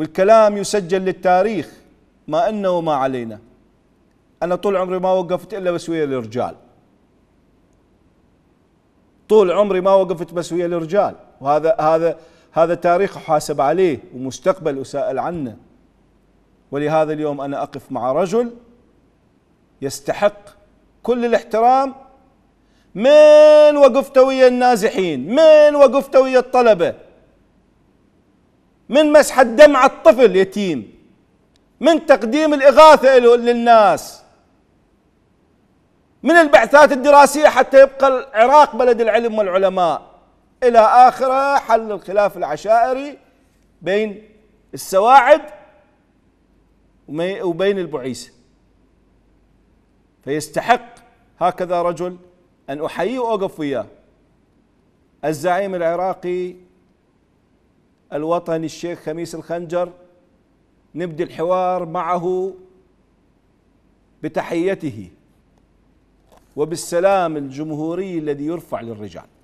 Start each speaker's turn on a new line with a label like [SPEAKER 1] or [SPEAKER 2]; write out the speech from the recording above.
[SPEAKER 1] والكلام يسجل للتاريخ ما إنا وما علينا أنا طول عمري ما وقفت إلا بس ويا الرجال طول عمري ما وقفت بس ويا الرجال وهذا هذا هذا تاريخ أحاسب عليه ومستقبل أسأل عنه ولهذا اليوم أنا أقف مع رجل يستحق كل الاحترام من وقفت ويا النازحين من وقفت ويا الطلبه من مسح الدم على الطفل يتيم من تقديم الإغاثة له للناس من البعثات الدراسية حتى يبقى العراق بلد العلم والعلماء إلى آخره حل الخلاف العشائري بين السواعد وبين البعيسة فيستحق هكذا رجل أن أحييه وأقف وياه الزعيم العراقي الوطني الشيخ خميس الخنجر نبدأ الحوار معه بتحيته وبالسلام الجمهوري الذي يرفع للرجال